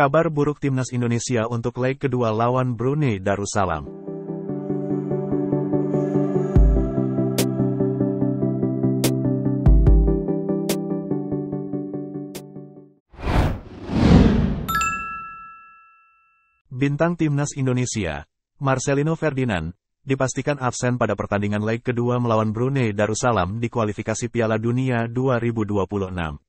Kabar buruk timnas Indonesia untuk leg kedua lawan Brunei Darussalam. Bintang timnas Indonesia, Marcelino Ferdinand, dipastikan absen pada pertandingan leg kedua melawan Brunei Darussalam di kualifikasi Piala Dunia 2026.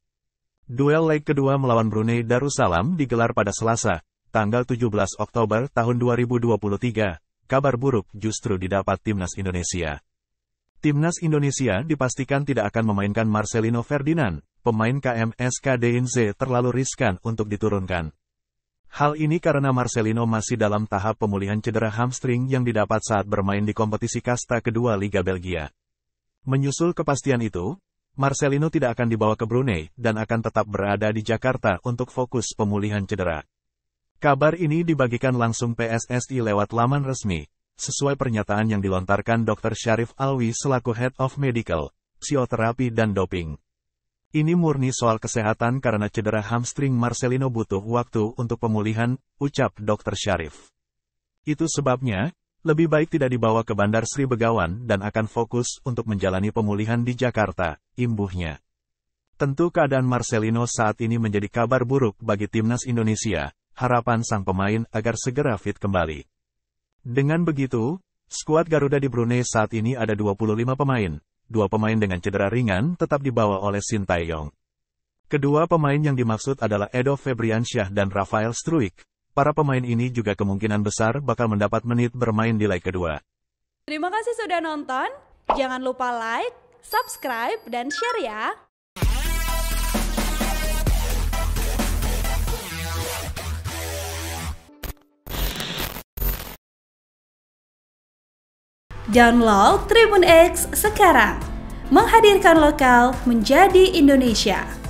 Duel leg kedua melawan Brunei Darussalam digelar pada Selasa, tanggal 17 Oktober tahun 2023. Kabar buruk justru didapat timnas Indonesia. Timnas Indonesia dipastikan tidak akan memainkan Marcelino Ferdinand, pemain SK KDNZ terlalu riskan untuk diturunkan. Hal ini karena Marcelino masih dalam tahap pemulihan cedera hamstring yang didapat saat bermain di kompetisi kasta kedua Liga Belgia. Menyusul kepastian itu, Marcelino tidak akan dibawa ke Brunei dan akan tetap berada di Jakarta untuk fokus pemulihan cedera. Kabar ini dibagikan langsung PSSI lewat laman resmi, sesuai pernyataan yang dilontarkan Dr. Syarif Alwi selaku Head of Medical, Psioterapi dan Doping. Ini murni soal kesehatan karena cedera hamstring Marcelino butuh waktu untuk pemulihan, ucap Dr. Syarif. Itu sebabnya, lebih baik tidak dibawa ke Bandar Sri Begawan dan akan fokus untuk menjalani pemulihan di Jakarta, imbuhnya. Tentu keadaan Marcelino saat ini menjadi kabar buruk bagi timnas Indonesia, harapan sang pemain agar segera fit kembali. Dengan begitu, skuad Garuda di Brunei saat ini ada 25 pemain, dua pemain dengan cedera ringan tetap dibawa oleh Sintayong. Kedua pemain yang dimaksud adalah Edo Febriansyah dan Rafael Struik, para pemain ini juga kemungkinan besar bakal mendapat menit bermain di leg kedua. Terima kasih sudah nonton. Jangan lupa like, subscribe, dan share ya. Download Tribun X sekarang. Menghadirkan lokal menjadi Indonesia.